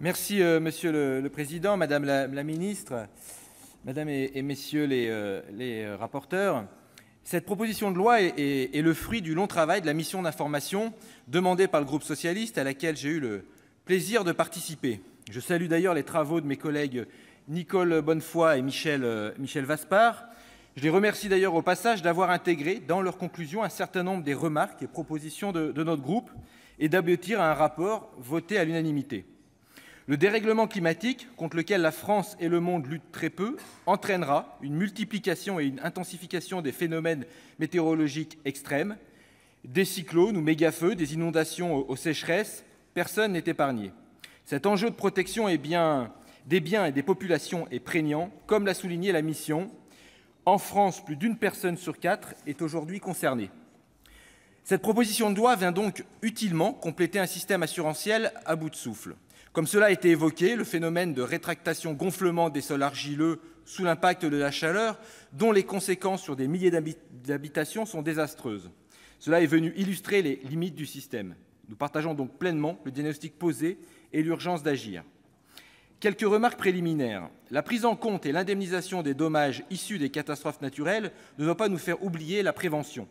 Merci, euh, Monsieur le, Président, Madame la, Ministre, Madame et, Messieurs les, euh, euh, rapporteurs. Cette proposition de loi est, le fruit du long travail de la mission d'information demandée par le groupe socialiste, à laquelle j'ai eu le plaisir de participer. Je salue d'ailleurs les travaux de mes collègues Nicole Bonnefoy et Michel, Vaspar. Je les remercie d'ailleurs au passage d'avoir intégré dans leurs conclusions un certain nombre des remarques et propositions de, de notre groupe et d'aboutir à un rapport voté à l'unanimité. Le dérèglement climatique, contre lequel la France et le monde luttent très peu, entraînera une multiplication et une intensification des phénomènes météorologiques extrêmes, des cyclones ou méga-feux, des inondations aux sécheresses, personne n'est épargné. Cet enjeu de protection bien, des biens et des populations est prégnant, comme l'a souligné la mission. En France, plus d'une personne sur quatre est aujourd'hui concernée. Cette proposition de loi vient donc utilement compléter un système assurantiel à bout de souffle. Comme cela a été évoqué, le phénomène de rétractation-gonflement des sols argileux sous l'impact de la chaleur, dont les conséquences sur des milliers d'habitations sont désastreuses, Cela est venu illustrer les limites du système. Nous partageons donc pleinement le diagnostic posé et l'urgence d'agir. Quelques remarques préliminaires. La prise en compte et l'indemnisation des dommages issus des catastrophes naturelles ne doivent pas nous faire oublier la prévention.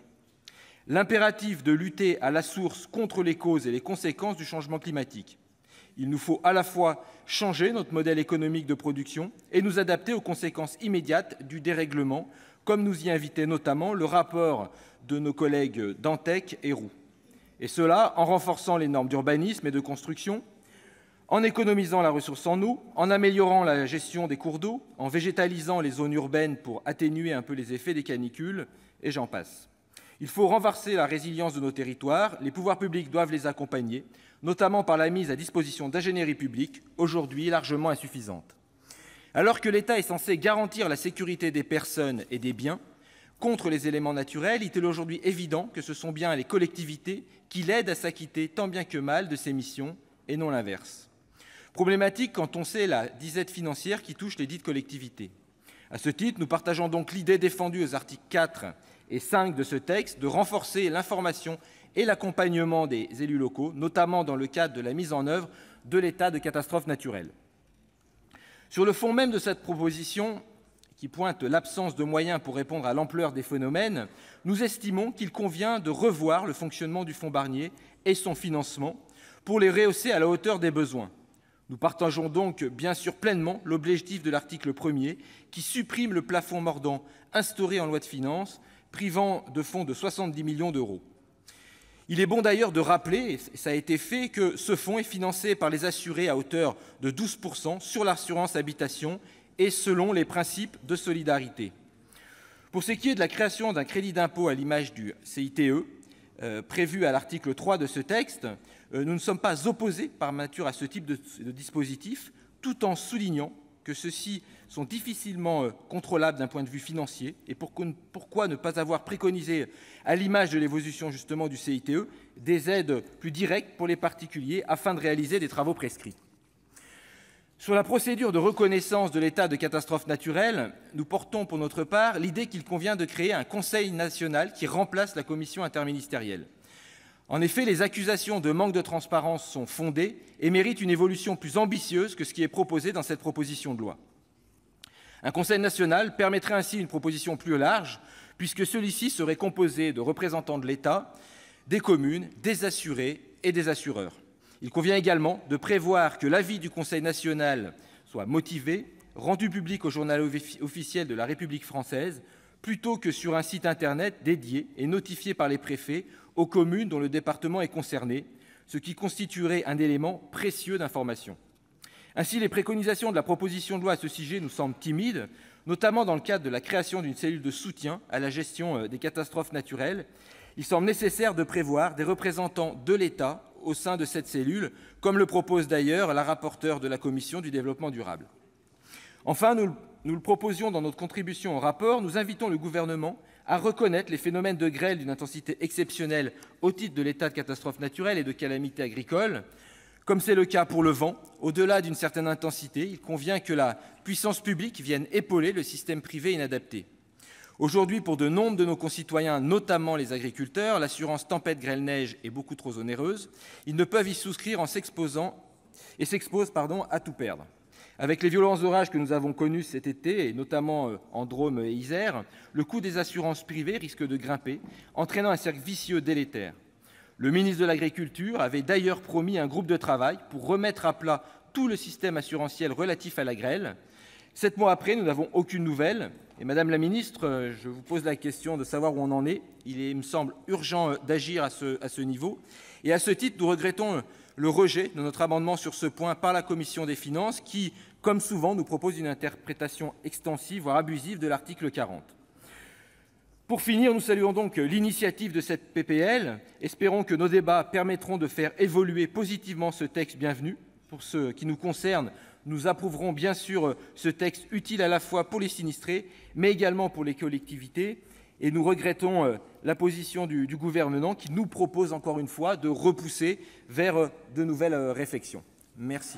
L'impératif de lutter à la source contre les causes et les conséquences du changement climatique. Il nous faut à la fois changer notre modèle économique de production et nous adapter aux conséquences immédiates du dérèglement, comme nous y invitait notamment le rapport de nos collègues Dantec et Roux. Et cela en renforçant les normes d'urbanisme et de construction, en économisant la ressource en eau, en améliorant la gestion des cours d'eau, en végétalisant les zones urbaines pour atténuer un peu les effets des canicules, et j'en passe. Il faut renverser la résilience de nos territoires. Les pouvoirs publics doivent les accompagner, notamment par la mise à disposition d'ingénierie publique, aujourd'hui largement insuffisante. Alors que l'État est censé garantir la sécurité des personnes et des biens contre les éléments naturels, il est aujourd'hui évident que ce sont bien les collectivités qui l'aident à s'acquitter tant bien que mal de ses missions, et non l'inverse. Problématique quand on sait la disette financière qui touche les dites collectivités. À ce titre, nous partageons donc l'idée défendue aux articles 4 et 5 de ce texte de renforcer l'information et l'accompagnement des élus locaux, notamment dans le cadre de la mise en œuvre de l'état de catastrophe naturelle. Sur le fond même de cette proposition, qui pointe l'absence de moyens pour répondre à l'ampleur des phénomènes, nous estimons qu'il convient de revoir le fonctionnement du fonds Barnier et son financement pour les rehausser à la hauteur des besoins. Nous partageons donc bien sûr pleinement l'objectif de l'article 1, er qui supprime le plafond mordant instauré en loi de finances, privant de fonds de 70 millions d'euros. Il est bon d'ailleurs de rappeler, et ça a été fait, que ce fonds est financé par les assurés à hauteur de 12% sur l'assurance habitation et selon les principes de solidarité. Pour ce qui est de la création d'un crédit d'impôt à l'image du CITE, euh, prévu à l'article 3 de ce texte, euh, nous ne sommes pas opposés par nature à ce type de, dispositif, tout en soulignant que ceux-ci sont difficilement euh, contrôlables d'un point de vue financier et pourquoi ne pas avoir préconisé, à l'image de l'évolution justement du CITE, des aides plus directes pour les particuliers afin de réaliser des travaux prescrits. Sur la procédure de reconnaissance de l'état de catastrophe naturelle, nous portons pour notre part l'idée qu'il convient de créer un conseil national qui remplace la commission interministérielle. En effet, les accusations de manque de transparence sont fondées et méritent une évolution plus ambitieuse que ce qui est proposé dans cette proposition de loi. Un conseil national permettrait ainsi une proposition plus large, puisque celui-ci serait composé de représentants de l'État, des communes, des assurés et des assureurs. Il convient également de prévoir que l'avis du Conseil national soit motivé, rendu public au journal officiel de la République française, plutôt que sur un site internet dédié et notifié par les préfets aux communes dont le département est concerné, ce qui constituerait un élément précieux d'information. Ainsi, les préconisations de la proposition de loi à ce sujet nous semblent timides, notamment dans le cadre de la création d'une cellule de soutien à la gestion euh, des catastrophes naturelles. Il semble nécessaire de prévoir des représentants de l'État au sein de cette cellule, comme le propose d'ailleurs la rapporteure de la Commission du développement durable. Enfin, nous, le proposions dans notre contribution au rapport, nous invitons le gouvernement à reconnaître les phénomènes de grêle d'une intensité exceptionnelle au titre de l'état de catastrophe naturelle et de calamité agricole. Comme c'est le cas pour le vent, au-delà d'une certaine intensité, il convient que la puissance publique vienne épauler le système privé inadapté. Aujourd'hui, pour de nombreux de nos concitoyens, notamment les agriculteurs, l'assurance tempête, grêle, neige est beaucoup trop onéreuse. Ils ne peuvent y souscrire en s'exposant et s'exposent pardon, à tout perdre. Avec les violences orages que nous avons connus cet été, et notamment euh, en Drôme et Isère, le coût des assurances privées risque de grimper, entraînant un cercle vicieux délétère. Le ministre de l'Agriculture avait d'ailleurs promis un groupe de travail pour remettre à plat tout le système assurantiel relatif à la grêle. Sept mois après, nous n'avons aucune nouvelle, et Madame la Ministre, euh, je vous pose la question de savoir où on en est. Il me semble, urgent euh, d'agir à ce, à ce niveau. Et à ce titre, nous regrettons euh, le rejet de notre amendement sur ce point par la Commission des finances qui, comme souvent, nous propose une interprétation extensive, voire abusive, de l'article 40. Pour finir, nous saluons donc l'initiative de cette PPL. Espérons que nos débats permettront de faire évoluer positivement ce texte bienvenu. Pour ceux qui nous concerne, nous approuverons bien sûr euh, ce texte utile à la fois pour les sinistrés, mais également pour les collectivités. Et nous regrettons euh, la position du, gouvernement qui nous propose encore une fois de repousser vers euh, de nouvelles réflexions. Merci.